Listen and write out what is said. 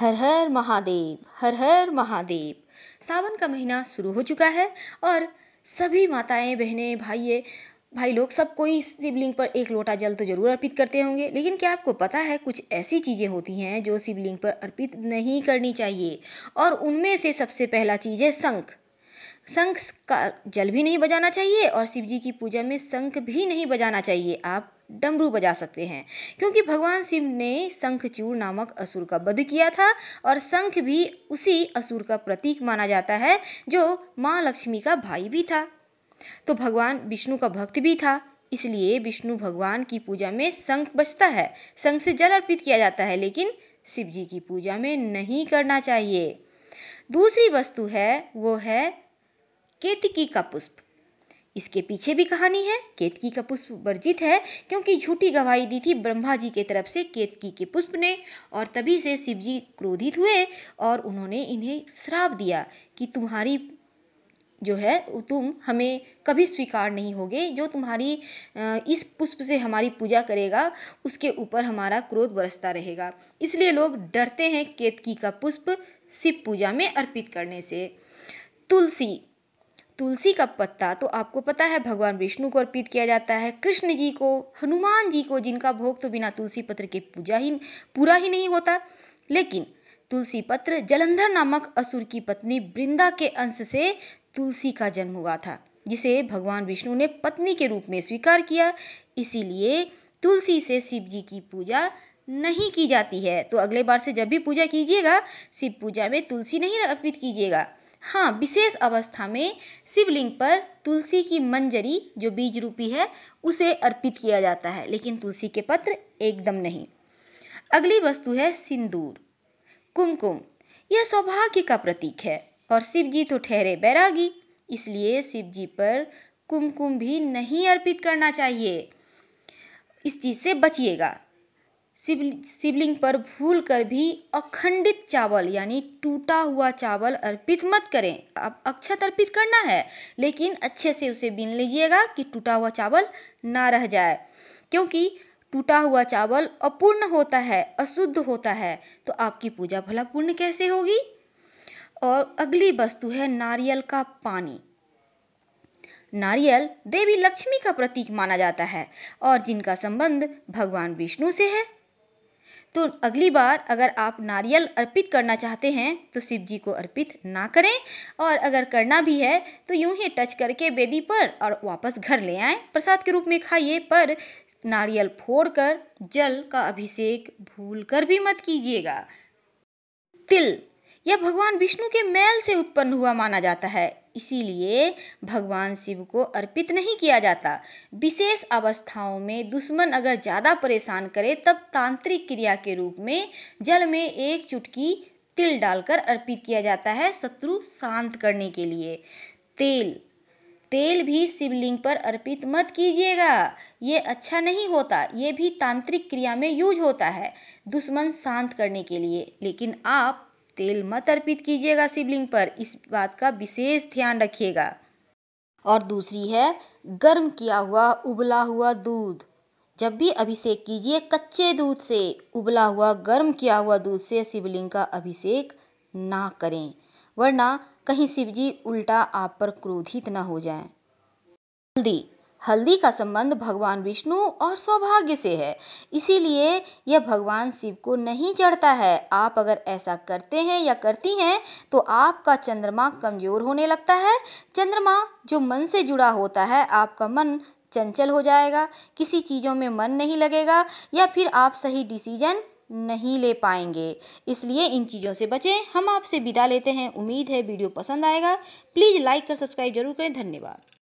हर हर महादेव हर हर महादेव सावन का महीना शुरू हो चुका है और सभी माताएं बहनें भाइये भाई लोग सब कोई शिवलिंग पर एक लोटा जल तो जरूर अर्पित करते होंगे लेकिन क्या आपको पता है कुछ ऐसी चीज़ें होती हैं जो शिवलिंग पर अर्पित नहीं करनी चाहिए और उनमें से सबसे पहला चीज़ है शंख शंख का जल भी नहीं बजाना चाहिए और शिव जी की पूजा में शंख भी नहीं बजाना चाहिए आप डमरू बजा सकते हैं क्योंकि भगवान शिव ने शंखचूर नामक असुर का वध किया था और शंख भी उसी असुर का प्रतीक माना जाता है जो माँ लक्ष्मी का भाई भी था तो भगवान विष्णु का भक्त भी था इसलिए विष्णु भगवान की पूजा में शंख बजता है शंख से जल अर्पित किया जाता है लेकिन शिव जी की पूजा में नहीं करना चाहिए दूसरी वस्तु है वो है केतकी का पुष्प इसके पीछे भी कहानी है केतकी का पुष्प वर्जित है क्योंकि झूठी गवाही दी थी ब्रह्मा जी के तरफ से केतकी के पुष्प ने और तभी से शिव जी क्रोधित हुए और उन्होंने इन्हें श्राप दिया कि तुम्हारी जो है तुम हमें कभी स्वीकार नहीं होगे जो तुम्हारी इस पुष्प से हमारी पूजा करेगा उसके ऊपर हमारा क्रोध बरसता रहेगा इसलिए लोग डरते हैं केतकी का पुष्प शिव पूजा में अर्पित करने से तुलसी तुलसी का पत्ता तो आपको पता है भगवान विष्णु को अर्पित किया जाता है कृष्ण जी को हनुमान जी को जिनका भोग तो बिना तुलसी पत्र के पूजा ही पूरा ही नहीं होता लेकिन तुलसी पत्र जलंधर नामक असुर की पत्नी वृंदा के अंश से तुलसी का जन्म हुआ था जिसे भगवान विष्णु ने पत्नी के रूप में स्वीकार किया इसीलिए तुलसी से शिव जी की पूजा नहीं की जाती है तो अगले बार से जब भी पूजा कीजिएगा शिव पूजा में तुलसी नहीं अर्पित कीजिएगा हाँ विशेष अवस्था में शिवलिंग पर तुलसी की मंजरी जो बीज रूपी है उसे अर्पित किया जाता है लेकिन तुलसी के पत्र एकदम नहीं अगली वस्तु है सिंदूर कुमकुम यह सौभाग्य का प्रतीक है और शिव जी तो ठहरे बैरागी इसलिए शिव जी पर कुमकुम भी नहीं अर्पित करना चाहिए इस चीज़ से बचिएगा शिव शिवलिंग पर भूल कर भी अखंडित चावल यानी टूटा हुआ चावल अर्पित मत करें आप अक्षत अर्पित करना है लेकिन अच्छे से उसे बीन लीजिएगा कि टूटा हुआ चावल ना रह जाए क्योंकि टूटा हुआ चावल अपूर्ण होता है अशुद्ध होता है तो आपकी पूजा भला पूर्ण कैसे होगी और अगली वस्तु है नारियल का पानी नारियल देवी लक्ष्मी का प्रतीक माना जाता है और जिनका संबंध भगवान विष्णु से है तो अगली बार अगर आप नारियल अर्पित करना चाहते हैं तो शिव जी को अर्पित ना करें और अगर करना भी है तो यूं ही टच करके बेदी पर और वापस घर ले आएं प्रसाद के रूप में खाइए पर नारियल फोड़कर जल का अभिषेक भूल कर भी मत कीजिएगा तिल यह भगवान विष्णु के मैल से उत्पन्न हुआ माना जाता है इसीलिए भगवान शिव को अर्पित नहीं किया जाता विशेष अवस्थाओं में दुश्मन अगर ज़्यादा परेशान करे तब तांत्रिक क्रिया के रूप में जल में एक चुटकी तिल डालकर अर्पित किया जाता है शत्रु शांत करने के लिए तेल तेल भी शिवलिंग पर अर्पित मत कीजिएगा ये अच्छा नहीं होता ये भी तांत्रिक क्रिया में यूज होता है दुश्मन शांत करने के लिए लेकिन आप तेल मत अर्पित कीजिएगा शिवलिंग पर इस बात का विशेष ध्यान रखिएगा और दूसरी है गर्म किया हुआ उबला हुआ दूध जब भी अभिषेक कीजिए कच्चे दूध से उबला हुआ गर्म किया हुआ दूध से शिवलिंग का अभिषेक ना करें वरना कहीं शिवजी उल्टा आप पर क्रोधित ना हो जाएं। हल्दी हल्दी का संबंध भगवान विष्णु और सौभाग्य से है इसीलिए यह भगवान शिव को नहीं चढ़ता है आप अगर ऐसा करते हैं या करती हैं तो आपका चंद्रमा कमज़ोर होने लगता है चंद्रमा जो मन से जुड़ा होता है आपका मन चंचल हो जाएगा किसी चीज़ों में मन नहीं लगेगा या फिर आप सही डिसीजन नहीं ले पाएंगे इसलिए इन चीज़ों से बचें हम आपसे विदा लेते हैं उम्मीद है वीडियो पसंद आएगा प्लीज़ लाइक कर सब्सक्राइब जरूर करें धन्यवाद